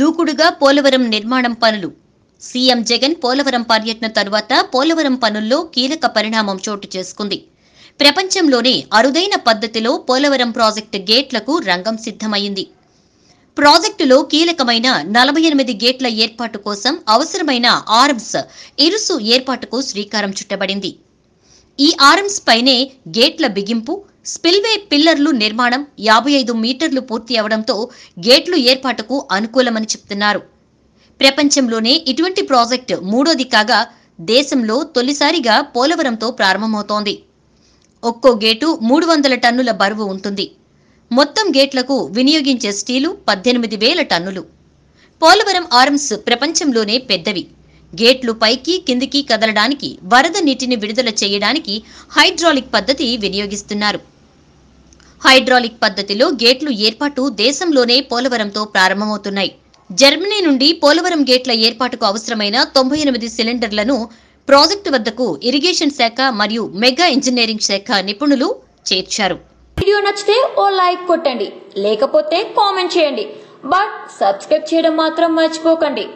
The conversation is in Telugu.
దూకుడుగా పోలవరం నిర్మాణం పనులు సీఎం జగన్ పోలవరం పర్యటన తరువాత పోలవరం పనుల్లో కీలక పరిణామం చోటు చేసుకుంది ప్రపంచంలోనే అరుదైన పద్ధతిలో పోలవరం ప్రాజెక్టు గేట్లకు రంగం సిద్ధమైంది ప్రాజెక్టులో కీలకమైన నలభై ఎనిమిది గేట్ల ఏర్పాటు కోసం అవసరమైన ఆర్మ్స్ ఇరుసు ఏర్పాటుకు శ్రీకారం చుట్టబడింది ఈ ఆర్మ్స్ పైనే గేట్ల బిగింపు స్పిల్వే పిల్లర్లు నిర్మాణం యాభై ఐదు మీటర్లు పూర్తి అవడంతో గేట్లు ఏర్పాటుకు అనుకూలమని చెప్తున్నారు ప్రపంచంలోనే ఇటువంటి ప్రాజెక్టు మూడోది కాగా దేశంలో తొలిసారిగా పోలవరంతో ప్రారంభమవుతోంది ఒక్కో గేటు మూడు వందల టన్నుల బరువు ఉంటుంది మొత్తం గేట్లకు వినియోగించే స్టీలు పద్దెనిమిది వేల టన్నులు పోలవరం ఆర్మ్స్ ప్రపంచంలోనే పెద్దవి గేట్లు పైకి కిందికి కదలడానికి వరద నీటిని విడుదల చేయడానికి హైడ్రాలిక్ పద్ధతి వినియోగిస్తున్నారు హైడ్రాలిక్ పద్ధతిలో గేట్లు ఏర్పాటు దేశంలోనే పోలవరంతో ప్రారంభమవుతున్నాయి జర్మనీ నుండి పోలవరం గేట్ల ఏర్పాటుకు అవసరమైన తొంభై ఎనిమిది సిలిండర్లను ప్రాజెక్టు వద్దకు ఇరిగేషన్ శాఖ మరియు మెగా ఇంజనీరింగ్ శాఖ నిపుణులు చేర్చారు వీడియో నచ్చితే ఓ లైక్ కొట్టండి లేకపోతే కామెంట్ చేయండి బట్ సబ్స్క్రైబ్ చేయడం మాత్రం మర్చిపోకండి